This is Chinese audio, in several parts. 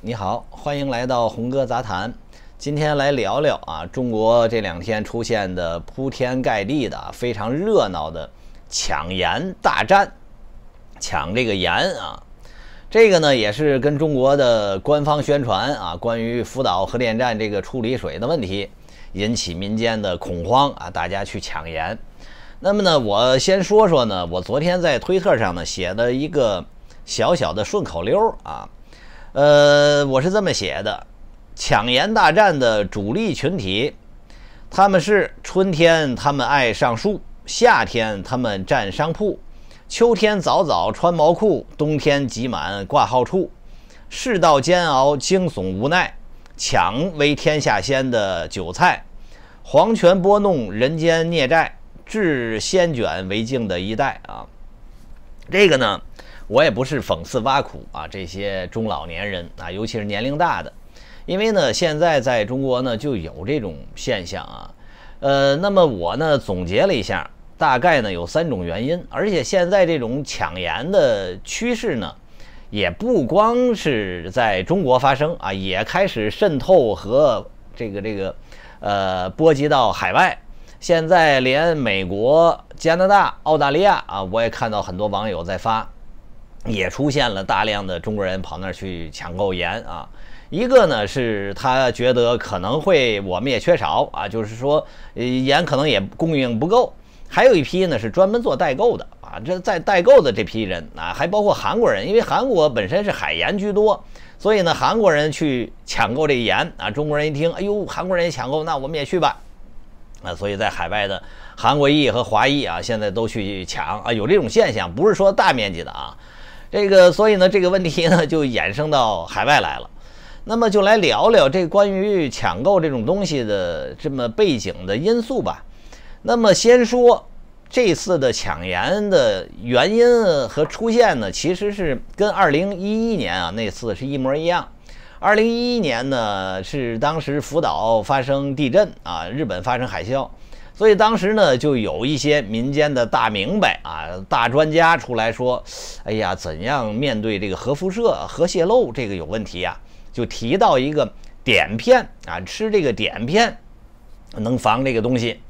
你好，欢迎来到红哥杂谈。今天来聊聊啊，中国这两天出现的铺天盖地的、非常热闹的抢盐大战，抢这个盐啊，这个呢也是跟中国的官方宣传啊，关于福岛核电站这个处理水的问题，引起民间的恐慌啊，大家去抢盐。那么呢，我先说说呢，我昨天在推特上呢写的一个小小的顺口溜啊。呃，我是这么写的，抢盐大战的主力群体，他们是春天他们爱上树，夏天他们占商铺，秋天早早穿毛裤，冬天挤满挂号处，世道煎熬，惊悚无奈，抢为天下先的韭菜，皇权拨弄人间孽债，致先卷为镜的一代啊，这个呢？我也不是讽刺挖苦啊，这些中老年人啊，尤其是年龄大的，因为呢，现在在中国呢就有这种现象啊。呃，那么我呢总结了一下，大概呢有三种原因，而且现在这种抢盐的趋势呢，也不光是在中国发生啊，也开始渗透和这个这个，呃，波及到海外。现在连美国、加拿大、澳大利亚啊，我也看到很多网友在发。也出现了大量的中国人跑那儿去抢购盐啊，一个呢是他觉得可能会我们也缺少啊，就是说盐可能也供应不够，还有一批呢是专门做代购的啊，这在代购的这批人啊，还包括韩国人，因为韩国本身是海盐居多，所以呢韩国人去抢购这盐啊，中国人一听，哎呦，韩国人也抢购，那我们也去吧，啊，所以在海外的韩国裔和华裔啊，现在都去抢啊，有这种现象，不是说大面积的啊。这个，所以呢，这个问题呢就衍生到海外来了。那么就来聊聊这关于抢购这种东西的这么背景的因素吧。那么先说这次的抢盐的原因和出现呢，其实是跟2011年啊那次是一模一样。2011年呢是当时福岛发生地震啊，日本发生海啸。所以当时呢，就有一些民间的大明白啊、大专家出来说：“哎呀，怎样面对这个核辐射、核泄漏这个有问题呀？”就提到一个碘片啊，吃这个碘片能防这个东西。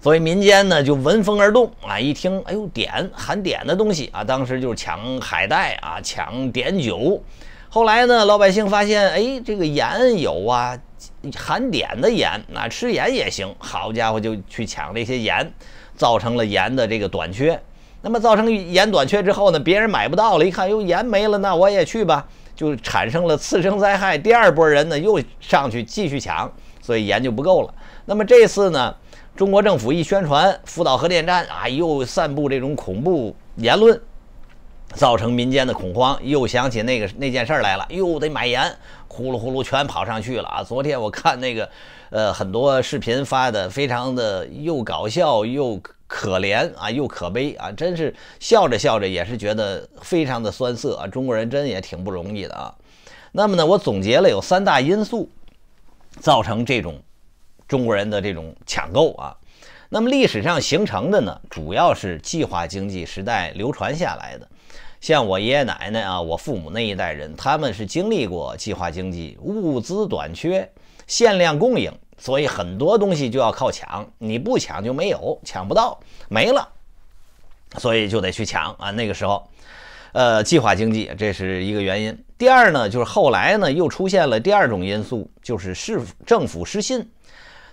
所以民间呢就闻风而动啊，一听“哎呦，碘含碘的东西啊”，当时就是抢海带啊，抢碘酒。后来呢，老百姓发现，哎，这个盐有啊。含碘的盐，那吃盐也行。好家伙，就去抢这些盐，造成了盐的这个短缺。那么造成盐短缺之后呢，别人买不到了，一看哟，盐没了，那我也去吧，就产生了次生灾害。第二波人呢，又上去继续抢，所以盐就不够了。那么这次呢，中国政府一宣传福岛核电站啊，又散布这种恐怖言论。造成民间的恐慌，又想起那个那件事来了，又得买盐，呼噜呼噜全跑上去了啊！昨天我看那个，呃，很多视频发的，非常的又搞笑又可怜啊，又可悲啊，真是笑着笑着也是觉得非常的酸涩啊！中国人真也挺不容易的啊。那么呢，我总结了有三大因素，造成这种中国人的这种抢购啊。那么历史上形成的呢，主要是计划经济时代流传下来的。像我爷爷奶奶啊，我父母那一代人，他们是经历过计划经济，物资短缺，限量供应，所以很多东西就要靠抢，你不抢就没有，抢不到没了，所以就得去抢啊。那个时候，呃，计划经济这是一个原因。第二呢，就是后来呢又出现了第二种因素，就是市政府失信。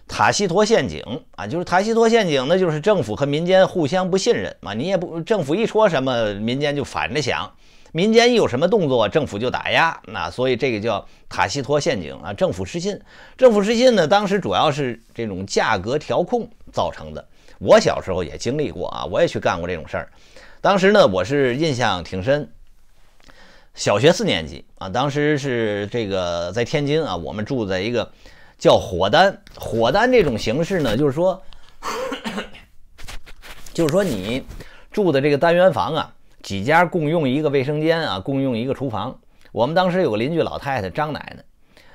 塔西佗陷阱啊，就是塔西佗陷阱，那就是政府和民间互相不信任嘛。你也不，政府一说什么，民间就反着想；民间一有什么动作，政府就打压。那所以这个叫塔西佗陷阱啊。政府失信，政府失信呢，当时主要是这种价格调控造成的。我小时候也经历过啊，我也去干过这种事儿。当时呢，我是印象挺深。小学四年级啊，当时是这个在天津啊，我们住在一个。叫火单，火单这种形式呢，就是说，就是说你住的这个单元房啊，几家共用一个卫生间啊，共用一个厨房。我们当时有个邻居老太太张奶奶，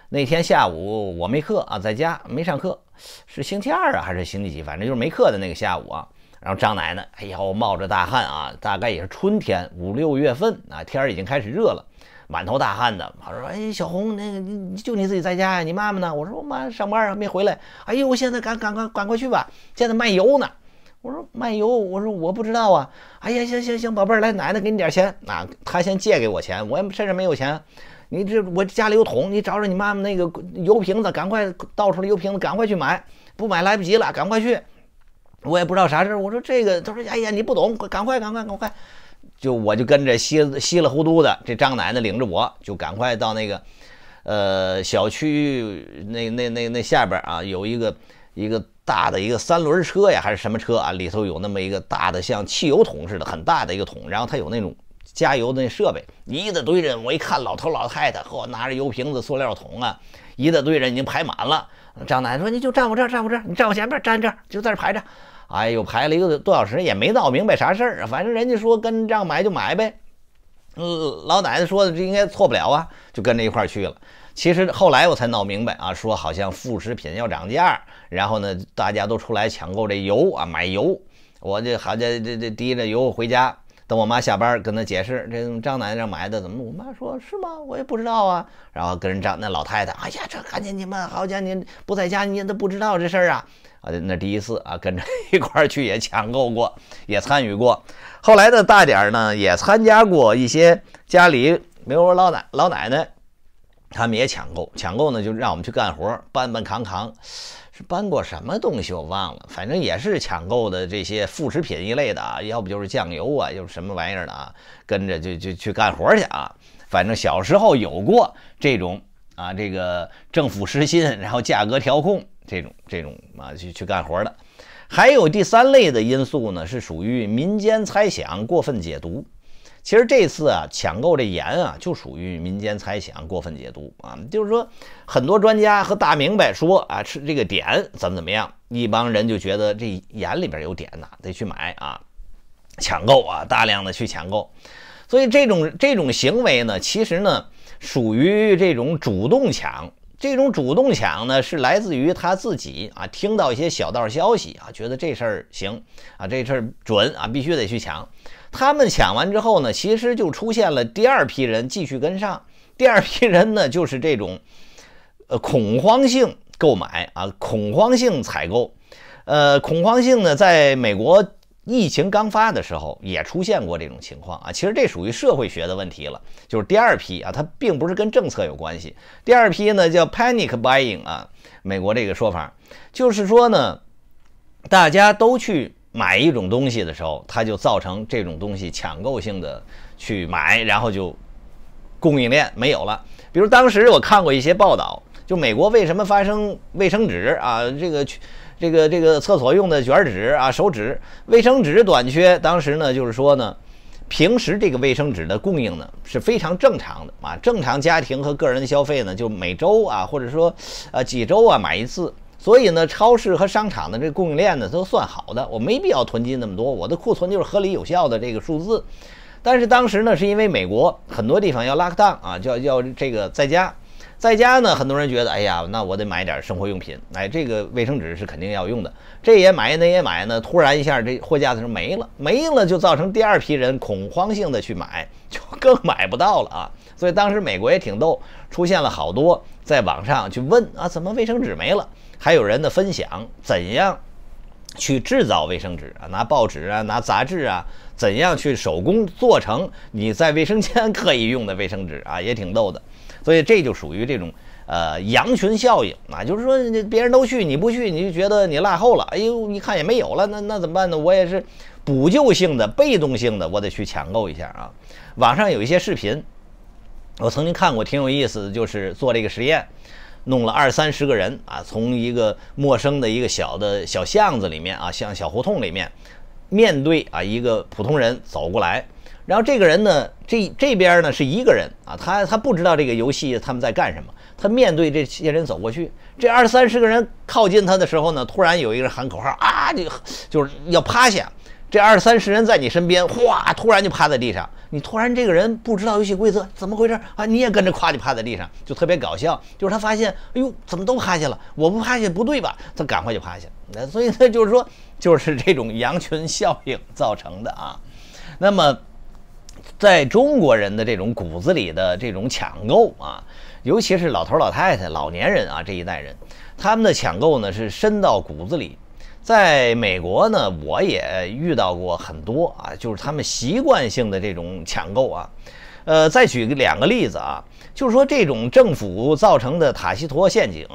那天下午我没课啊，在家没上课，是星期二啊还是星期几？反正就是没课的那个下午啊。然后张奶奶，哎呦，冒着大汗啊，大概也是春天五六月份啊，天已经开始热了。满头大汗的，他说：“哎，小红，那个你就你自己在家呀？你妈妈呢？”我说：“我妈上班还没回来。”哎呦，我现在赶赶快赶快去吧，现在卖油呢。我说：“卖油？”我说：“我不知道啊。”哎呀，行行行，宝贝儿，来，奶奶给你点钱。啊。他先借给我钱，我身上没有钱。你这我家里有桶，你找找你妈妈那个油瓶子，赶快倒出来油瓶子，赶快去买，不买来不及了，赶快去。我也不知道啥事儿，我说这个，他说：“哎呀，你不懂，快赶快赶快赶快。”就我就跟着稀稀里糊涂的，这张奶奶领着我就赶快到那个，呃，小区那那那那下边啊，有一个一个大的一个三轮车呀，还是什么车啊？里头有那么一个大的像汽油桶似的，很大的一个桶，然后它有那种加油的设备，一大堆人。我一看，老头老太太，嚯，拿着油瓶子、塑料桶啊，一大堆人已经排满了。张奶奶说：“你就站我这儿，站我这儿，你站我前边，站这儿，就在这儿排着。”哎，又排了一个多小时，也没闹明白啥事儿啊。反正人家说跟这样买就买呗，嗯，老奶奶说的这应该错不了啊，就跟着一块儿去了。其实后来我才闹明白啊，说好像副食品要涨价，然后呢，大家都出来抢购这油啊，买油。我就好这这这提着油回家，等我妈下班跟她解释这张奶奶这买的怎么？我妈说是吗？我也不知道啊。然后跟人张那老太太，哎呀，这看见你们，好家伙，您不在家，您都不知道这事儿啊。啊，那第一次啊，跟着一块儿去也抢购过，也参与过。后来的大点儿呢，也参加过一些家里，没有老奶、老奶奶，他们也抢购。抢购呢，就让我们去干活，搬搬扛扛，是搬过什么东西我忘了，反正也是抢购的这些副食品一类的啊，要不就是酱油啊，又什么玩意儿的啊，跟着就就去干活去啊。反正小时候有过这种啊，这个政府失心，然后价格调控。这种这种啊，去去干活的，还有第三类的因素呢，是属于民间猜想、过分解读。其实这次啊，抢购这盐啊，就属于民间猜想、过分解读啊。就是说，很多专家和大明白说啊，吃这个碘怎么怎么样，一帮人就觉得这盐里边有碘呐，得去买啊，抢购啊，大量的去抢购。所以这种这种行为呢，其实呢，属于这种主动抢。这种主动抢呢，是来自于他自己啊，听到一些小道消息啊，觉得这事儿行啊，这事儿准啊，必须得去抢。他们抢完之后呢，其实就出现了第二批人继续跟上。第二批人呢，就是这种，呃，恐慌性购买啊，恐慌性采购，呃，恐慌性呢，在美国。疫情刚发的时候也出现过这种情况啊，其实这属于社会学的问题了，就是第二批啊，它并不是跟政策有关系。第二批呢叫 panic buying 啊，美国这个说法，就是说呢，大家都去买一种东西的时候，它就造成这种东西抢购性的去买，然后就供应链没有了。比如当时我看过一些报道，就美国为什么发生卫生纸啊，这个去。这个这个厕所用的卷纸啊、手纸、卫生纸短缺。当时呢，就是说呢，平时这个卫生纸的供应呢是非常正常的啊。正常家庭和个人的消费呢，就每周啊，或者说呃几周啊买一次。所以呢，超市和商场的这供应链呢都算好的，我没必要囤积那么多，我的库存就是合理有效的这个数字。但是当时呢，是因为美国很多地方要 lock down 啊，叫要这个在家。在家呢，很多人觉得，哎呀，那我得买点生活用品，哎，这个卫生纸是肯定要用的，这也买，那也买呢。突然一下，这货架子没了，没了，就造成第二批人恐慌性的去买，就更买不到了啊。所以当时美国也挺逗，出现了好多在网上去问啊，怎么卫生纸没了？还有人的分享，怎样去制造卫生纸啊？拿报纸啊，拿杂志啊。怎样去手工做成你在卫生间可以用的卫生纸啊，也挺逗的。所以这就属于这种呃羊群效应啊，就是说别人都去你不去，你就觉得你落后了。哎呦，一看也没有了，那那怎么办呢？我也是补救性的、被动性的，我得去抢购一下啊。网上有一些视频，我曾经看过，挺有意思的，就是做这个实验，弄了二三十个人啊，从一个陌生的一个小的小巷子里面啊，像小胡同里面。面对啊，一个普通人走过来，然后这个人呢，这这边呢是一个人啊，他他不知道这个游戏他们在干什么，他面对这些人走过去，这二三十个人靠近他的时候呢，突然有一个人喊口号啊，就就是要趴下。这二三十人在你身边，哗，突然就趴在地上。你突然这个人不知道游戏规则，怎么回事啊？你也跟着夸就趴在地上，就特别搞笑。就是他发现，哎呦，怎么都趴下了？我不趴下不对吧？他赶快就趴下。那所以他就是说，就是这种羊群效应造成的啊。那么，在中国人的这种骨子里的这种抢购啊，尤其是老头老太太、老年人啊这一代人，他们的抢购呢是深到骨子里。在美国呢，我也遇到过很多啊，就是他们习惯性的这种抢购啊，呃，再举两个例子啊，就是说这种政府造成的塔西佗陷阱，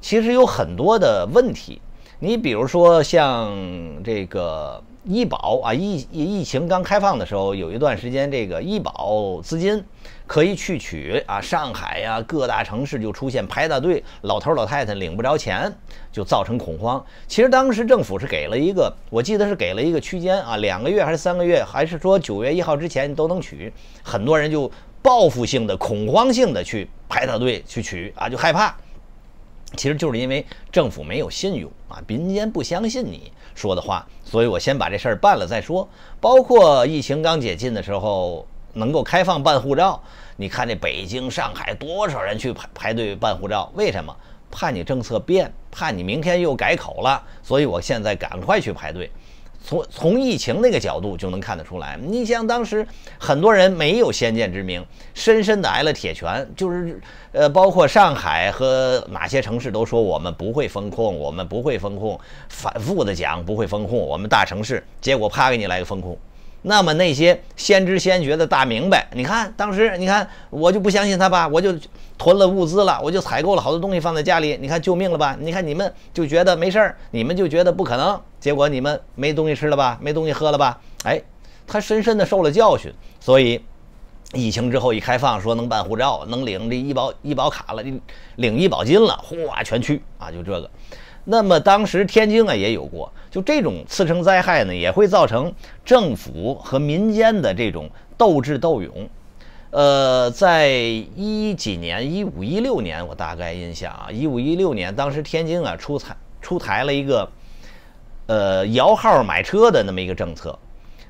其实有很多的问题。你比如说像这个医保啊，疫疫情刚开放的时候，有一段时间这个医保资金。可以去取啊！上海呀，各大城市就出现排大队，老头老太太领不着钱，就造成恐慌。其实当时政府是给了一个，我记得是给了一个区间啊，两个月还是三个月，还是说九月一号之前你都能取。很多人就报复性的、恐慌性的去排大队去取啊，就害怕。其实就是因为政府没有信用啊，民间不相信你说的话，所以我先把这事儿办了再说。包括疫情刚解禁的时候。能够开放办护照，你看这北京、上海多少人去排排队办护照？为什么？怕你政策变，怕你明天又改口了，所以我现在赶快去排队。从从疫情那个角度就能看得出来，你想当时很多人没有先见之明，深深的挨了铁拳。就是，呃，包括上海和哪些城市都说我们不会封控，我们不会封控，反复的讲不会封控，我们大城市，结果啪给你来个封控。那么那些先知先觉的大明白，你看当时，你看我就不相信他吧，我就囤了物资了，我就采购了好多东西放在家里，你看救命了吧？你看你们就觉得没事儿，你们就觉得不可能，结果你们没东西吃了吧？没东西喝了吧？哎，他深深的受了教训，所以疫情之后一开放，说能办护照，能领这医保医保卡了，领医保金了，哗，全去啊，就这个。那么当时天津啊也有过，就这种次生灾害呢，也会造成政府和民间的这种斗智斗勇。呃，在一几年一五一六年，我大概印象啊，一五一六年，当时天津啊出台出台了一个呃摇号买车的那么一个政策，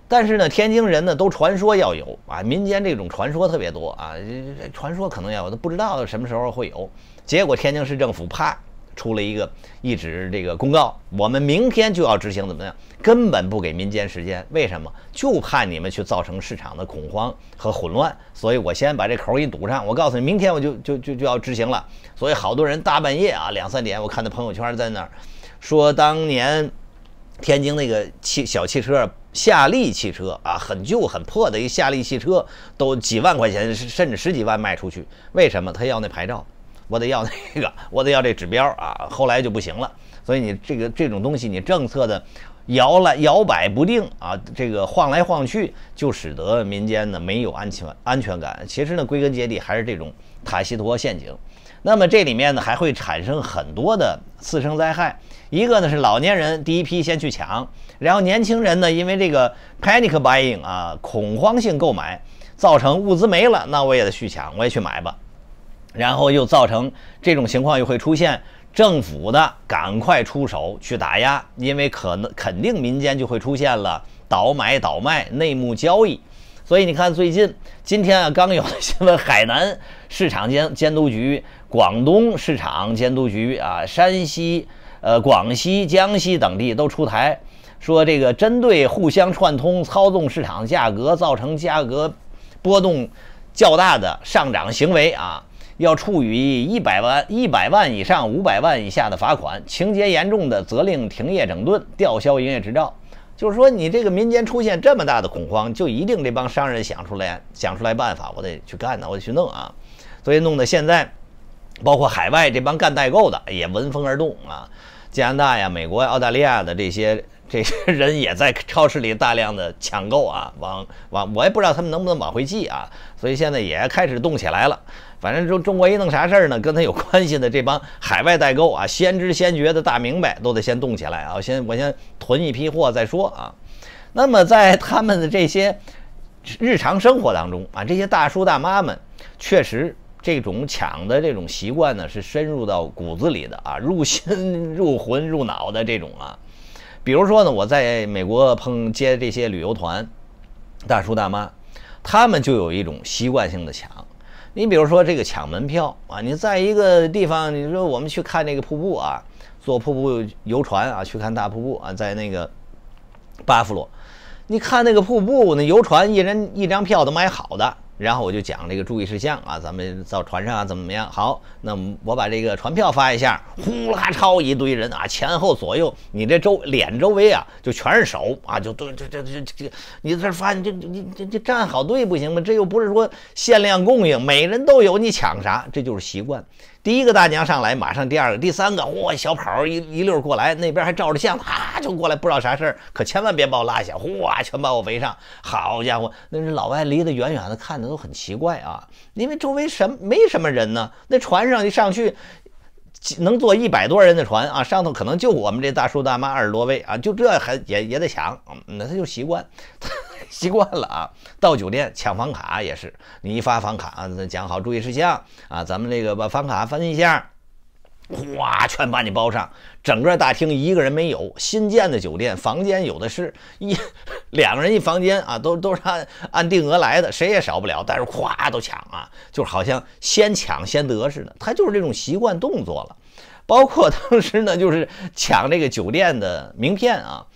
但是呢，天津人呢都传说要有啊，民间这种传说特别多啊，这传说可能要有，都不知道什么时候会有。结果天津市政府怕。出了一个一纸这个公告，我们明天就要执行，怎么样？根本不给民间时间，为什么？就怕你们去造成市场的恐慌和混乱，所以我先把这口儿一堵上。我告诉你，明天我就就就就要执行了。所以好多人大半夜啊，两三点，我看那朋友圈在那儿说，当年天津那个汽小汽车夏利汽车啊，很旧很破的一夏利汽车，都几万块钱，甚至十几万卖出去，为什么？他要那牌照。我得要那个，我得要这指标啊！后来就不行了，所以你这个这种东西，你政策的摇来摇摆不定啊，这个晃来晃去，就使得民间呢没有安全安全感。其实呢，归根结底还是这种塔西佗陷阱。那么这里面呢还会产生很多的次生灾害，一个呢是老年人第一批先去抢，然后年轻人呢因为这个 panic buying 啊恐慌性购买，造成物资没了，那我也得去抢，我也去买吧。然后又造成这种情况又会出现，政府的赶快出手去打压，因为可能肯定民间就会出现了倒买倒卖、内幕交易。所以你看，最近今天啊，刚有新闻，海南市场监监督局、广东市场监督局啊、山西、呃、广西、江西等地都出台说，这个针对互相串通操纵市场价格、造成价格波动较大的上涨行为啊。要处以一百万一百万以上五百万以下的罚款，情节严重的责令停业整顿，吊销营业执照。就是说，你这个民间出现这么大的恐慌，就一定这帮商人想出来想出来办法，我得去干呢，我得去弄啊。所以弄得现在，包括海外这帮干代购的也闻风而动啊，加拿大呀、美国、澳大利亚的这些这些人也在超市里大量的抢购啊，往往我也不知道他们能不能往回寄啊，所以现在也开始动起来了。反正中中国一弄啥事儿呢，跟他有关系的这帮海外代购啊，先知先觉的大明白都得先动起来啊，先我先囤一批货再说啊。那么在他们的这些日常生活当中啊，这些大叔大妈们确实这种抢的这种习惯呢，是深入到骨子里的啊，入心入魂入脑的这种啊。比如说呢，我在美国碰接这些旅游团大叔大妈，他们就有一种习惯性的抢。你比如说这个抢门票啊，你在一个地方，你说我们去看那个瀑布啊，坐瀑布游船啊，去看大瀑布啊，在那个巴夫洛，你看那个瀑布，那游船一人一张票都买好的。然后我就讲这个注意事项啊，咱们到船上啊怎么样？好，那我把这个船票发一下，呼啦超一堆人啊，前后左右，你这周脸周围啊就全是手啊，就都这这这这，你在这发，你这你这这站好队不行吗？这又不是说限量供应，每人都有，你抢啥？这就是习惯。第一个大娘上来，马上第二个、第三个，嚯，小跑一一溜过来，那边还照着相，啊，就过来，不知道啥事儿，可千万别把我拉下，嚯，全把我围上，好家伙，那是老外离得远远的，看的都很奇怪啊，因为周围什么没什么人呢，那船上一上去，能坐一百多人的船啊，上头可能就我们这大叔大妈二十多位啊，就这还也也得抢，那他就习惯。习惯了啊，到酒店抢房卡也是，你一发房卡，讲好注意事项啊，咱们这个把房卡分一下。哗，全把你包上，整个大厅一个人没有。新建的酒店，房间有的是一 两个人一房间啊，都都是按按定额来的，谁也少不了。但是哗都抢啊，就好像先抢先得似的，他就是这种习惯动作了。包括当时呢，就是抢这个酒店的名片啊，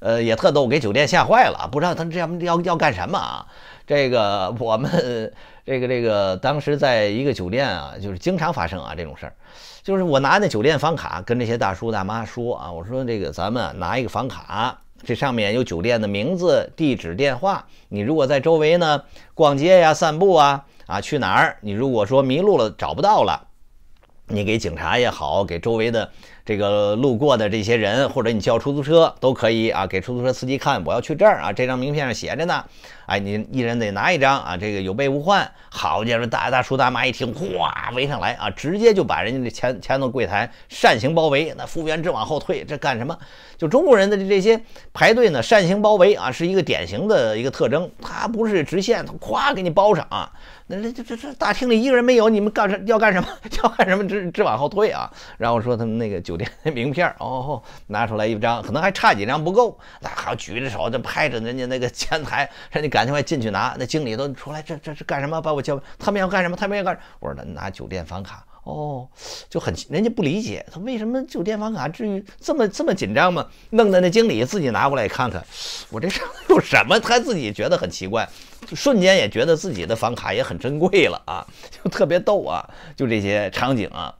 呃，也特逗，给酒店吓坏了，不知道他这这要要干什么啊。这个我们 这个这个当时在一个酒店啊，就是经常发生啊这种事儿。就是我拿那酒店房卡跟这些大叔大妈说啊，我说这个咱们拿一个房卡，这上面有酒店的名字、地址、电话。你如果在周围呢逛街呀、散步啊，啊去哪儿？你如果说迷路了、找不到了，你给警察也好，给周围的这个路过的这些人，或者你叫出租车都可以啊。给出租车司机看，我要去这儿啊，这张名片上写着呢。哎，你一人得拿一张啊，这个有备无患。好家伙，大大叔大妈一听，哗，围上来啊，直接就把人家这前前头柜台扇形包围，那服务员直往后退，这干什么？就中国人的这这些排队呢，扇形包围啊，是一个典型的一个特征，他不是直线，他咵给你包上。啊。那这这这大厅里一个人没有，你们干什要干什么？要干什么？直直往后退啊。然后说他们那个酒店名片，哦，拿出来一张，可能还差几张不够，那好举着手就拍着人家那个前台，人家干。赶紧快进去拿！那经理都出来，这这这干什么？把我叫，他们要干什么？他们要干。我说拿酒店房卡哦，就很人家不理解，他为什么酒店房卡至于这么这么紧张吗？弄得那经理自己拿过来看看，我这上有什么？他自己觉得很奇怪，瞬间也觉得自己的房卡也很珍贵了啊，就特别逗啊，就这些场景啊。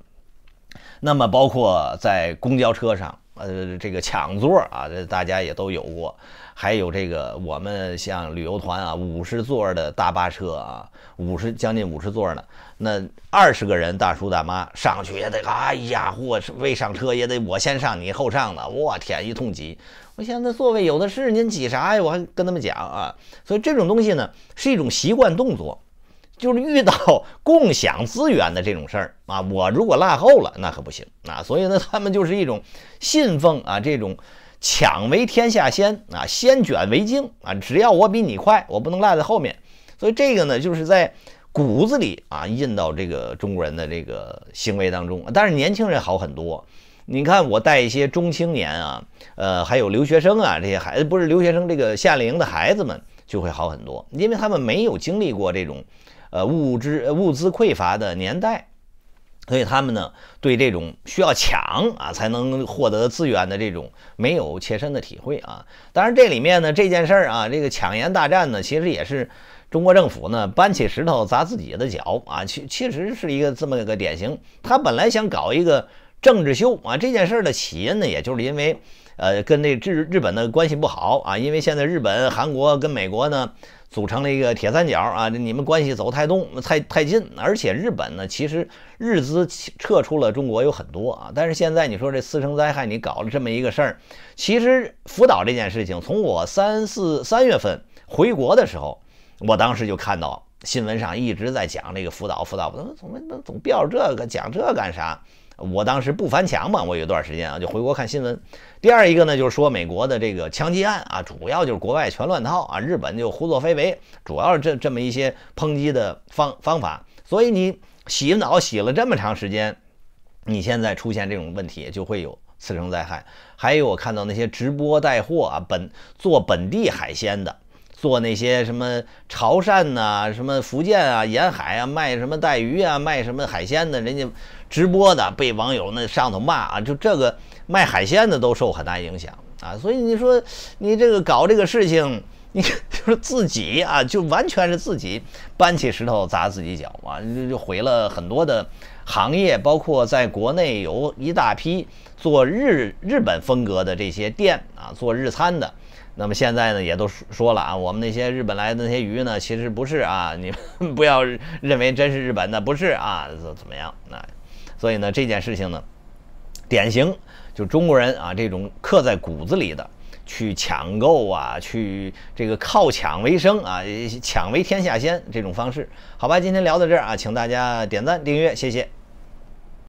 那么包括在公交车上。呃，这个抢座啊，这大家也都有过。还有这个，我们像旅游团啊，五十座的大巴车啊，五十将近五十座呢，那二十个人大叔大妈上去也得，哎呀，我未上车也得我先上你后上的，我天，一通挤。我现在座位有的是，您挤啥呀？我还跟他们讲啊，所以这种东西呢，是一种习惯动作。就是遇到 共享资源的这种事儿啊，我如果落后了，那可不行啊。所以呢，他们就是一种信奉啊，这种抢为天下先啊，先卷为敬啊。只要我比你快，我不能落在后面。所以这个呢，就是在骨子里啊，印到这个中国人的这个行为当中。但是年轻人好很多，你看我带一些中青年啊，呃，还有留学生啊，这些孩子不是留学生，这个夏令营的孩子们就会好很多，因为他们没有经历过这种。呃，物资物资匮乏的年代，所以他们呢对这种需要抢啊才能获得资源的这种没有切身的体会啊。当然这里面呢这件事儿啊，这个抢盐大战呢，其实也是中国政府呢搬起石头砸自己的脚啊，其其实是一个这么个典型。他本来想搞一个。政治修啊，这件事的起因呢，也就是因为，呃，跟那日日本的关系不好啊，因为现在日本、韩国跟美国呢，组成了一个铁三角啊，你们关系走太动太太近，而且日本呢，其实日资撤出了中国有很多啊，但是现在你说这私生灾害，你搞了这么一个事儿，其实福岛这件事情，从我三四三月份回国的时候，我当时就看到新闻上一直在讲这个福岛，福岛怎么怎么总标着这个讲这干啥？我当时不翻墙嘛，我有一段时间啊，就回国看新闻。第二一个呢，就是说美国的这个枪击案啊，主要就是国外全乱套啊，日本就胡作非为，主要是这这么一些抨击的方方法。所以你洗脑洗了这么长时间，你现在出现这种问题就会有次生灾害。还有我看到那些直播带货啊，本做本地海鲜的，做那些什么潮汕呐，什么福建啊，沿海啊，卖什么带鱼啊，卖什么海鲜的，人家。直播的被网友那上头骂啊，就这个卖海鲜的都受很大影响啊，所以你说你这个搞这个事情，你就是自己啊，就完全是自己搬起石头砸自己脚嘛，就毁了很多的行业，包括在国内有一大批做日日本风格的这些店啊，做日餐的，那么现在呢也都说了啊，我们那些日本来的那些鱼呢，其实不是啊，你们不要认为真是日本的，不是啊，怎怎么样那？所以呢，这件事情呢，典型就中国人啊，这种刻在骨子里的去抢购啊，去这个靠抢为生啊，抢为天下先这种方式，好吧，今天聊到这儿啊，请大家点赞订阅，谢谢。